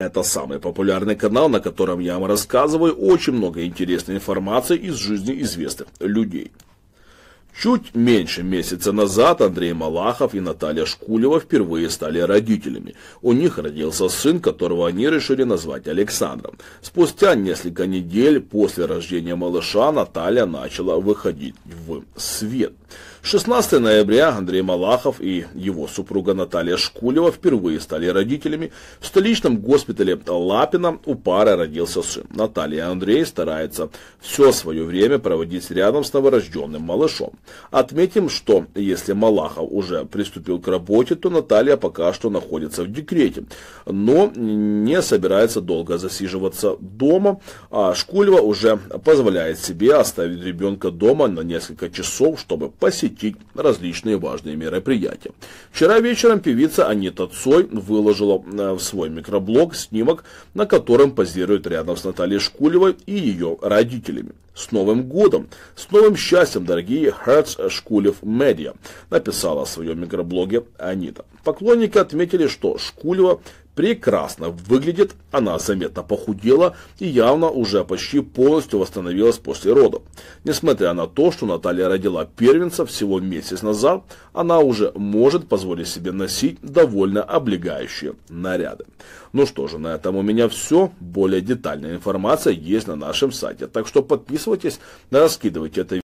Это самый популярный канал, на котором я вам рассказываю очень много интересной информации из жизни известных людей. Чуть меньше месяца назад Андрей Малахов и Наталья Шкулева впервые стали родителями. У них родился сын, которого они решили назвать Александром. Спустя несколько недель после рождения малыша Наталья начала выходить в свет. 16 ноября Андрей Малахов и его супруга Наталья Шкулева впервые стали родителями. В столичном госпитале Лапина у пары родился сын. Наталья и Андрей стараются все свое время проводить рядом с новорожденным малышом. Отметим, что если Малахов уже приступил к работе, то Наталья пока что находится в декрете, но не собирается долго засиживаться дома, а Шкулева уже позволяет себе оставить ребенка дома на несколько часов, чтобы посетить посетить различные важные мероприятия. Вчера вечером певица Анита Цой выложила э, в свой микроблог снимок, на котором позирует рядом с Натальей Шкулевой и ее родителями. С Новым годом! С новым счастьем, дорогие Hertz Шкулев Media, написала в своем микроблоге Анита. Поклонники отметили, что Шкулева прекрасно выглядит, она заметно похудела и явно уже почти полностью восстановилась после родов. Несмотря на то, что Наталья родила первенца всего месяц назад, она уже может позволить себе носить довольно облегающие наряды. Ну что же, на этом у меня все. Более детальная информация есть на нашем сайте, так что подписывайтесь, раскидывайте это